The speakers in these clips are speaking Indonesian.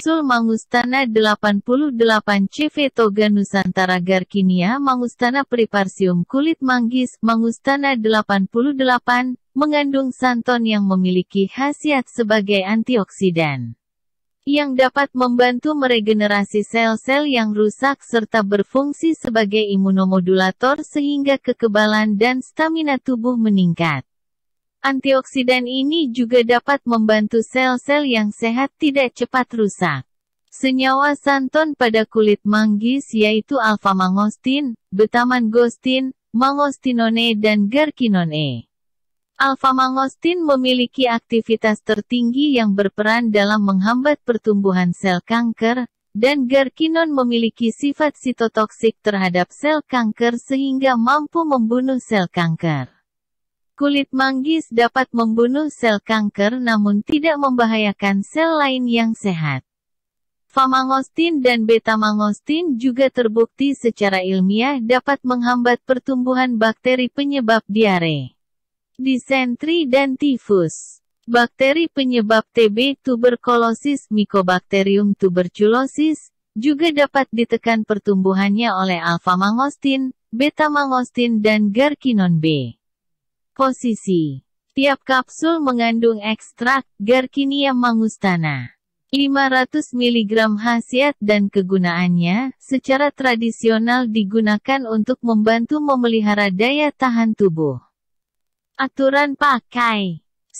Sul mangustana 88 CV Toga Nusantara Garkinia Mangustana Priparsium Kulit Manggis Mangustana 88 mengandung santon yang memiliki khasiat sebagai antioksidan yang dapat membantu meregenerasi sel-sel yang rusak serta berfungsi sebagai imunomodulator sehingga kekebalan dan stamina tubuh meningkat. Antioksidan ini juga dapat membantu sel-sel yang sehat tidak cepat rusak. Senyawa santon pada kulit manggis yaitu alfa mangostin, beta mangostin, mangostinone dan garkinone. Alfa mangostin memiliki aktivitas tertinggi yang berperan dalam menghambat pertumbuhan sel kanker, dan garkinon memiliki sifat sitotoksik terhadap sel kanker sehingga mampu membunuh sel kanker. Kulit manggis dapat membunuh sel kanker namun tidak membahayakan sel lain yang sehat. Famangostin dan betamangostin juga terbukti secara ilmiah dapat menghambat pertumbuhan bakteri penyebab diare, disentri dan tifus. Bakteri penyebab TB tuberkulosis Mycobacterium tuberculosis juga dapat ditekan pertumbuhannya oleh alfamangostin, betamangostin dan garkinon B. Posisi Tiap kapsul mengandung ekstrak Garcinia mangustana. 500 mg khasiat dan kegunaannya, secara tradisional digunakan untuk membantu memelihara daya tahan tubuh. Aturan pakai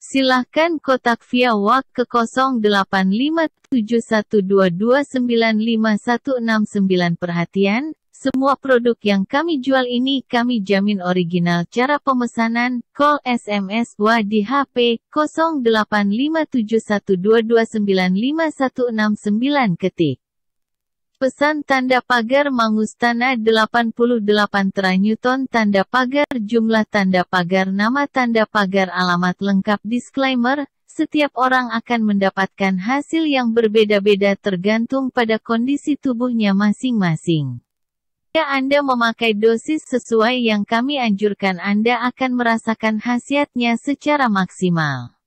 Silahkan kotak via WAK ke 085712295169 perhatian, semua produk yang kami jual ini kami jamin original cara pemesanan, call SMS WA di HP 085712295169 ketik. Pesan tanda pagar Mangustana 88 teranyuton tanda pagar jumlah tanda pagar nama tanda pagar alamat lengkap disclaimer setiap orang akan mendapatkan hasil yang berbeda-beda tergantung pada kondisi tubuhnya masing-masing. Jika ya, Anda memakai dosis sesuai yang kami anjurkan Anda akan merasakan khasiatnya secara maksimal.